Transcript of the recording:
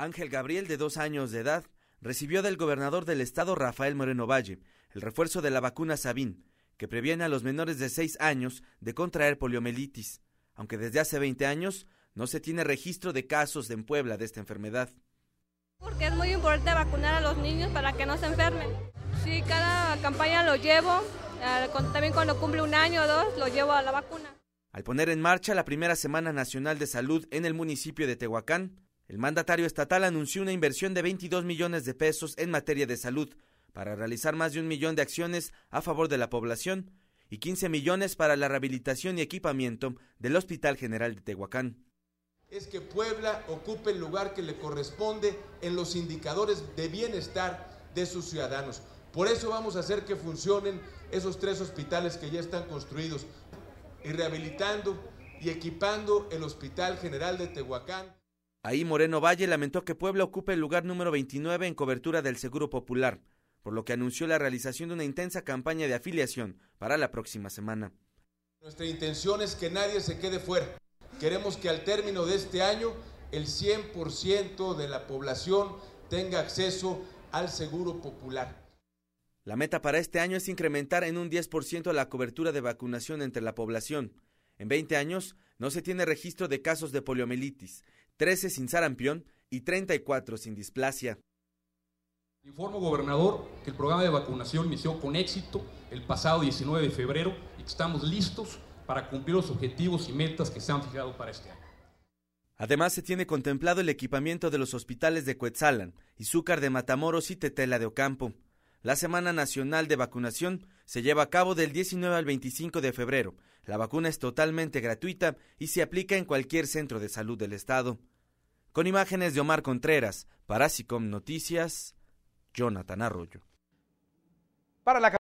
Ángel Gabriel, de dos años de edad, recibió del gobernador del estado Rafael Moreno Valle el refuerzo de la vacuna Sabín, que previene a los menores de seis años de contraer poliomielitis, aunque desde hace 20 años no se tiene registro de casos en Puebla de esta enfermedad. Porque es muy importante vacunar a los niños para que no se enfermen. Sí, cada campaña lo llevo, eh, también cuando cumple un año o dos lo llevo a la vacuna. Al poner en marcha la primera Semana Nacional de Salud en el municipio de Tehuacán, el mandatario estatal anunció una inversión de 22 millones de pesos en materia de salud para realizar más de un millón de acciones a favor de la población y 15 millones para la rehabilitación y equipamiento del Hospital General de Tehuacán. Es que Puebla ocupe el lugar que le corresponde en los indicadores de bienestar de sus ciudadanos. Por eso vamos a hacer que funcionen esos tres hospitales que ya están construidos y rehabilitando y equipando el Hospital General de Tehuacán. Ahí Moreno Valle lamentó que Puebla ocupe el lugar número 29 en cobertura del Seguro Popular, por lo que anunció la realización de una intensa campaña de afiliación para la próxima semana. Nuestra intención es que nadie se quede fuera. Queremos que al término de este año el 100% de la población tenga acceso al Seguro Popular. La meta para este año es incrementar en un 10% la cobertura de vacunación entre la población en 20 años no se tiene registro de casos de poliomielitis, 13 sin sarampión y 34 sin displasia. Informo, gobernador, que el programa de vacunación inició con éxito el pasado 19 de febrero y que estamos listos para cumplir los objetivos y metas que se han fijado para este año. Además, se tiene contemplado el equipamiento de los hospitales de Coetzalan, Izúcar de Matamoros y Tetela de Ocampo. La Semana Nacional de Vacunación se lleva a cabo del 19 al 25 de febrero. La vacuna es totalmente gratuita y se aplica en cualquier centro de salud del estado. Con imágenes de Omar Contreras, para Noticias, Jonathan Arroyo.